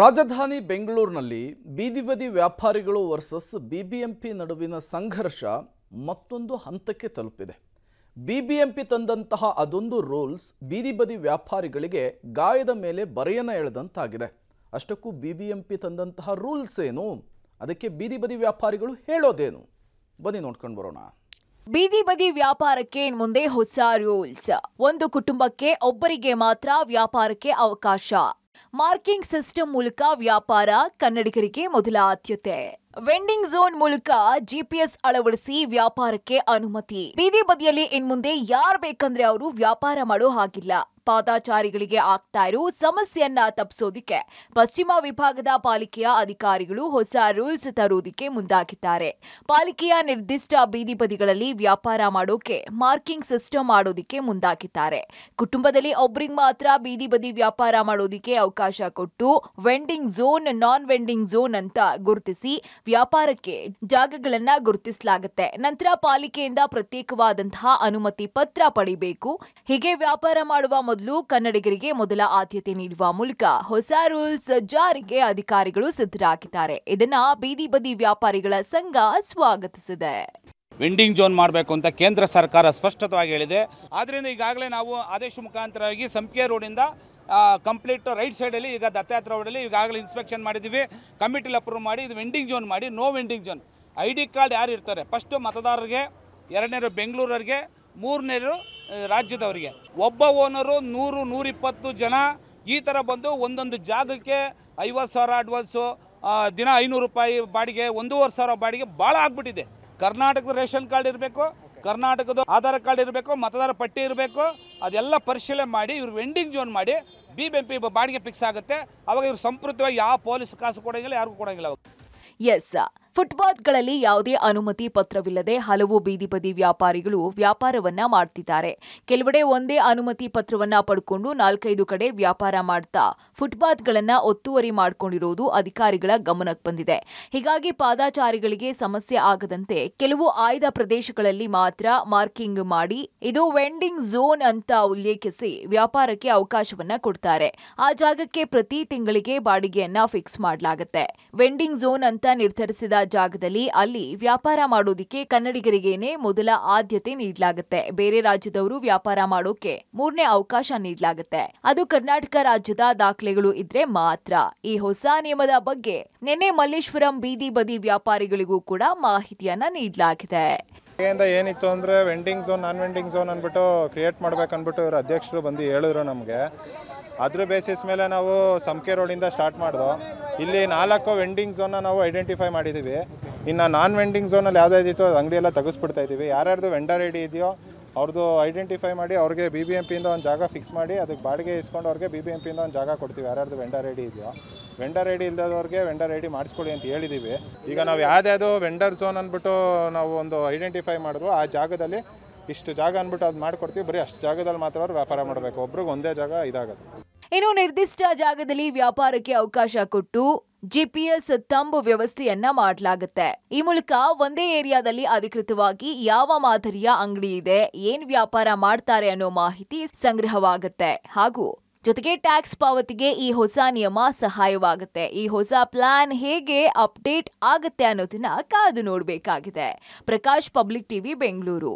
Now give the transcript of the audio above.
ರಾಜಧಾನಿ ಬೆಂಗಳೂರಿನಲ್ಲಿ ಬೀದಿ ಬದಿ ವ್ಯಾಪಾರಿಗಳು ವರ್ಸಸ್ ಬಿಬಿಎಂಪಿ ನಡುವಿನ ಸಂಘರ್ಷ ಮತ್ತೊಂದು ಹಂತಕ್ಕೆ ತಲುಪಿದೆ ಬಿಬಿಎಂಪಿ ತಂದಂತಹ ಅದೊಂದು ರೂಲ್ಸ್ ಬೀದಿ ಬದಿ ವ್ಯಾಪಾರಿಗಳಿಗೆ ಗಾಯದ ಮೇಲೆ ಬರೆಯನ ಎಳೆದಂತಾಗಿದೆ ಅಷ್ಟಕ್ಕೂ ಬಿಬಿಎಂಪಿ ತಂದಂತಹ ರೂಲ್ಸ್ ಏನು ಅದಕ್ಕೆ ಬೀದಿ ಬದಿ ವ್ಯಾಪಾರಿಗಳು ಹೇಳೋದೇನು ಬನ್ನಿ ನೋಡ್ಕೊಂಡು ಬರೋಣ ಬೀದಿ ಬದಿ ವ್ಯಾಪಾರಕ್ಕೆ ಮುಂದೆ ಹೊಸ ರೂಲ್ಸ್ ಒಂದು ಕುಟುಂಬಕ್ಕೆ ಒಬ್ಬರಿಗೆ ಮಾತ್ರ ವ್ಯಾಪಾರಕ್ಕೆ ಅವಕಾಶ ಮಾರ್ಕಿಂಗ್ ಸಿಸ್ಟಮ್ ಮೂಲಕ ವ್ಯಾಪಾರ ಕನ್ನಡಿಗರಿಗೆ ಮೊದಲ ಆದ್ಯತೆ ವೆಂಡಿಂಗ್ ಝೋನ್ ಮೂಲಕ ಜಿಪಿಎಸ್ ಅಳವಡಿಸಿ ವ್ಯಾಪಾರಕ್ಕೆ ಅನುಮತಿ ಬೀದಿ ಬದಿಯಲ್ಲಿ ಇನ್ಮುಂದೆ ಯಾರು ಬೇಕಂದ್ರೆ ಅವರು ವ್ಯಾಪಾರ ಮಾಡೋ ಹಾಗಿಲ್ಲ ಪಾದಾಚಾರಿಗಳಿಗೆ ಆಗ್ತಾ ಇರೋ ಸಮಸ್ಯೆಯನ್ನ ತಪ್ಪಿಸೋದಿಕ್ಕೆ ಪಶ್ಚಿಮ ವಿಭಾಗದ ಪಾಲಿಕೆಯ ಅಧಿಕಾರಿಗಳು ಹೊಸ ರೂಲ್ಸ್ ತರೋದಿಕ್ಕೆ ಮುಂದಾಗಿದ್ದಾರೆ ಪಾಲಿಕೆಯ ನಿರ್ದಿಷ್ಟ ಬೀದಿ ಬದಿಗಳಲ್ಲಿ ವ್ಯಾಪಾರ ಮಾಡೋಕೆ ಮಾರ್ಕಿಂಗ್ ಸಿಸ್ಟಮ್ ಮಾಡೋದಿಕ್ಕೆ ಮುಂದಾಗಿದ್ದಾರೆ ಕುಟುಂಬದಲ್ಲಿ ಒಬ್ಬರಿಗೆ ಮಾತ್ರ ಬೀದಿ ಬದಿ ವ್ಯಾಪಾರ ಮಾಡೋದಿಕ್ಕೆ ಅವಕಾಶ ಕೊಟ್ಟು vending zone non vending zone ಅಂತ ಗುರುತಿಸಿ ವ್ಯಾಪಾರಕ್ಕೆ ಜಾಗಗಳನ್ನ ಗುರುತಿಸಲಾಗುತ್ತೆ ನಂತರ ಪಾಲಿಕೆಯಿಂದ ಪ್ರತ್ಯೇಕವಾದಂತಹ ಅನುಮತಿ ಪತ್ರ ಪಡಿಬೇಕು ಹೀಗೆ ವ್ಯಾಪಾರ ಮಾಡುವ ಮೊದಲು ಕನ್ನಡಿಗರಿಗೆ ಮೊದಲ ಆದ್ಯತೆ ನೀಡುವ ಮೂಲಕ ಹೊಸ ರೂಲ್ಸ್ ಜಾರಿಗೆ ಅಧಿಕಾರಿಗಳು ಸಿದ್ಧರಾಗಿದ್ದಾರೆ ಇದನ್ನ ಬೀದಿ ಬದಿ ವ್ಯಾಪಾರಿಗಳ ಸಂಘ ಸ್ವಾಗತಿಸಿದೆ ವೆಂಡಿಂಗ್ ಜೋನ್ ಮಾಡಬೇಕು ಅಂತ ಕೇಂದ್ರ ಸರ್ಕಾರ ಸ್ಪಷ್ಟವಾಗಿ ಹೇಳಿದೆ ಆದ್ದರಿಂದ ಈಗಾಗಲೇ ನಾವು ಆದೇಶ ಮುಖಾಂತರವಾಗಿ ಸಂಪಿಗೆ ರೋಡಿಂದ ಕಂಪ್ಲೀಟ್ ರೈಟ್ ಸೈಡಲ್ಲಿ ಈಗ ದತ್ತಾತ್ರ ರೋಡಲ್ಲಿ ಈಗಾಗಲೇ ಇನ್ಸ್ಪೆಕ್ಷನ್ ಮಾಡಿದ್ದೀವಿ ಕಮಿಟಿಲಿ ಅಪ್ರೂವ್ ಮಾಡಿ ಇದು ವೆಂಡಿಂಗ್ ಜೋನ್ ಮಾಡಿ no vending zone I D card ಯಾರು ಇರ್ತಾರೆ ಫಸ್ಟ್ ಮತದಾರರಿಗೆ ಎರಡನೇ ಬೆಂಗಳೂರರಿಗೆ ಮೂರನೇದು ರಾಜ್ಯದವರಿಗೆ ಒಬ್ಬ ಓನರು ನೂರು ನೂರಿಪ್ಪತ್ತು ಜನ ಈ ಥರ ಬಂದು ಒಂದೊಂದು ಜಾಗಕ್ಕೆ ಐವತ್ತು ಸಾವಿರ ಅಡ್ವಾನ್ಸು ದಿನ ಐನೂರು ರೂಪಾಯಿ ಬಾಡಿಗೆ ಒಂದೂವರೆ ಸಾವಿರ ಬಾಡಿಗೆ ಭಾಳ ಆಗ್ಬಿಟ್ಟಿದೆ ಕರ್ನಾಟಕದ ರೇಷನ್ ಕಾರ್ಡ್ ಇರಬೇಕು ಕರ್ನಾಟಕದ ಆಧಾರ್ ಕಾರ್ಡ್ ಇರಬೇಕು ಮತದಾರ ಪಟ್ಟಿ ಇರಬೇಕು ಅದೆಲ್ಲ ಪರಿಶೀಲನೆ ಮಾಡಿ ಇವ್ರು ವೆಂಡಿಂಗ್ ಜೋನ್ ಮಾಡಿ ಬಿ ಬಿ ಎಂ ಪಿ ಬಾಡಿಗೆ ಫಿಕ್ಸ್ ಆಗುತ್ತೆ ಅವಾಗ ಇವ್ರು ಸಂಪೃತವಾಗಿ ಯಾವ ಪೊಲೀಸ್ ಕಾಸು ಕೊಡೋಂಗಿಲ್ಲ ಯಾರಿಗೂ ಕೊಡೋಂಗಿಲ್ಲ ಎಸ್ ಫುಟ್ಪಾತ್ಗಳಲ್ಲಿ ಯಾವುದೇ ಅನುಮತಿ ಪತ್ರವಿಲ್ಲದೆ ಹಲವು ಬೀದಿ ಬದಿ ವ್ಯಾಪಾರಿಗಳು ವ್ಯಾಪಾರವನ್ನ ಮಾಡ್ತಿದ್ದಾರೆ ಕೆಲವೆಡೆ ಒಂದೇ ಅನುಮತಿ ಪತ್ರವನ್ನ ಪಡ್ಕೊಂಡು ನಾಲ್ಕೈದು ಕಡೆ ವ್ಯಾಪಾರ ಮಾಡ್ತಾ ಫುಟ್ಪಾತ್ಗಳನ್ನ ಒತ್ತುವರಿ ಮಾಡಿಕೊಂಡಿರುವುದು ಅಧಿಕಾರಿಗಳ ಗಮನಕ್ಕೆ ಬಂದಿದೆ ಹೀಗಾಗಿ ಪಾದಾಚಾರಿಗಳಿಗೆ ಸಮಸ್ಯೆ ಆಗದಂತೆ ಕೆಲವು ಆಯ್ದ ಪ್ರದೇಶಗಳಲ್ಲಿ ಮಾತ್ರ ಮಾರ್ಕಿಂಗ್ ಮಾಡಿ ಇದು ವೆಂಡಿಂಗ್ ಝೋನ್ ಅಂತ ಉಲ್ಲೇಖಿಸಿ ವ್ಯಾಪಾರಕ್ಕೆ ಅವಕಾಶವನ್ನ ಕೊಡ್ತಾರೆ ಆ ಜಾಗಕ್ಕೆ ಪ್ರತಿ ತಿಂಗಳಿಗೆ ಬಾಡಿಗೆಯನ್ನ ಫಿಕ್ಸ್ ಮಾಡಲಾಗುತ್ತೆ ವೆಂಡಿಂಗ್ ಝೋನ್ ಅಂತ ನಿರ್ಧರಿಸಿದ ಜಾಗದಲ್ಲಿ ಅಲ್ಲಿ ವ್ಯಾಪಾರ ಮಾಡೋದಿಕ್ಕೆ ಕನ್ನಡಿಗರಿಗೇನೆ ಮೊದಲ ಆದ್ಯತೆ ನೀಡಲಾಗುತ್ತೆ ಬೇರೆ ರಾಜ್ಯದವರು ವ್ಯಾಪಾರ ಮಾಡೋಕೆ ಮೂರನೇ ಅವಕಾಶ ನೀಡಲಾಗುತ್ತೆ ಅದು ಕರ್ನಾಟಕ ರಾಜ್ಯದ ದಾಖಲೆಗಳು ಇದ್ರೆ ಮಾತ್ರ ಈ ಹೊಸ ನಿಯಮದ ಬಗ್ಗೆ ನಿನ್ನೆ ಮಲ್ಲೇಶ್ವರಂ ಬೀದಿ ಬದಿ ವ್ಯಾಪಾರಿಗಳಿಗೂ ಕೂಡ ಮಾಹಿತಿಯನ್ನ ನೀಡಲಾಗಿದೆ ಏನಿತ್ತು ಅಂದ್ರೆ vending zone non vending zone ಅನ್ಬಿಟ್ಟು ಕ್ರಿಯೇಟ್ ಮಾಡ್ಬೇಕನ್ಬಿಟ್ಟು ಇವರು ಅಧ್ಯಕ್ಷರು ಬಂದು ಹೇಳಿದ್ರು ನಮಗೆ ಅದ್ರ ಬೇಸಿಸ್ ಮೇಲೆ ನಾವು ಸಂಕೆ ರೋಡಿಂದ ಸ್ಟಾರ್ಟ್ ಮಾಡಿದ್ವು ಇಲ್ಲಿ ನಾಲ್ಕು ವೆಂಡಿಂಗ್ ಝೋನ್ನ ನಾವು ಐಡೆಂಟಿಫೈ ಮಾಡಿದ್ದೀವಿ ಇನ್ನು ನಾನ್ ವೆಂಡಿಂಗ್ ಝೋನಲ್ಲಿ ಯಾವುದಾದಿತ್ತು ಅದು ಅಂಗಡಿ ಎಲ್ಲ ತೆಗೆಸ್ಬಿಡ್ತಾ ಇದ್ದೀವಿ ಯಾರ್ಯಾರ್ದು ವೆಂಡರ್ ಐಡಿ ಇದೆಯೋ ಅವ್ರದ್ದು ಐಡೆಂಟಿಫೈ ಮಾಡಿ ಅವ್ರಿಗೆ ಬಿ ಬಿ ಎಂ ಪಿಯಿಂದ ಒಂದು ಜಾಗ ಫಿಕ್ಸ್ ಮಾಡಿ ಅದಕ್ಕೆ ಬಾಡಿಗೆ ಇಸ್ಕೊಂಡು ಅವ್ರಿಗೆ ಬಿ ಬಿ ಎಂ ಪಿಯಿಂದ ಒಂದು ಜಾಗ ಕೊಡ್ತೀವಿ ಯಾರ್ಯಾರ್ದು ವೆಂಡರ್ ಐಡಿ ಇದೆಯೋ ವೆಂಡರ್ ಐಡಿ ಇಲ್ಲದವ್ರಿಗೆ ವೆಂಡರ್ ಐಡಿ ಮಾಡಿಸ್ಕೊಳ್ಳಿ ಅಂತ ಹೇಳಿದ್ದೀವಿ ಈಗ ನಾವು ಯಾವುದ್ಯಾವುದು ವೆಂಡರ್ ಝೋನ್ ಅಂದ್ಬಿಟ್ಟು ನಾವು ಒಂದು ಐಡೆಂಟಿಫೈ ಮಾಡಿದ್ರು ಆ ಜಾಗದಲ್ಲಿ ಇಷ್ಟು ಜಾಗ ಅಂದ್ಬಿಟ್ಟು ಅದು ಮಾಡಿಕೊಡ್ತೀವಿ ಬರೀ ಅಷ್ಟು ಜಾಗದಲ್ಲಿ ಮಾತ್ರ ಅವ್ರು ವ್ಯಾಪಾರ ಮಾಡಬೇಕು ಒಬ್ರಿಗೆ ಒಂದೇ ಜಾಗ ಇದಾಗುತ್ತೆ ಇನ್ನು ನಿರ್ದಿಷ್ಟ ಜಾಗದಲ್ಲಿ ವ್ಯಾಪಾರಕ್ಕೆ ಅವಕಾಶ ಕೊಟ್ಟು ಜಿಪಿಎಸ್ ತಂಬು ವ್ಯವಸ್ಥೆಯನ್ನ ಮಾಡಲಾಗುತ್ತೆ ಈ ಮೂಲಕ ಒಂದೇ ಏರಿಯಾದಲ್ಲಿ ಅಧಿಕೃತವಾಗಿ ಯಾವ ಮಾದರಿಯ ಅಂಗಡಿ ಇದೆ ಏನ್ ವ್ಯಾಪಾರ ಮಾಡ್ತಾರೆ ಅನ್ನೋ ಮಾಹಿತಿ ಸಂಗ್ರಹವಾಗುತ್ತೆ ಹಾಗೂ ಜೊತೆಗೆ ಟ್ಯಾಕ್ಸ್ ಪಾವತಿಗೆ ಈ ಹೊಸ ನಿಯಮ ಸಹಾಯವಾಗುತ್ತೆ ಈ ಹೊಸ ಪ್ಲಾನ್ ಹೇಗೆ ಅಪ್ಡೇಟ್ ಆಗುತ್ತೆ ಅನ್ನೋದನ್ನ ಕಾದು ನೋಡಬೇಕಾಗಿದೆ ಪ್ರಕಾಶ್ ಪಬ್ಲಿಕ್ ಟಿವಿ ಬೆಂಗಳೂರು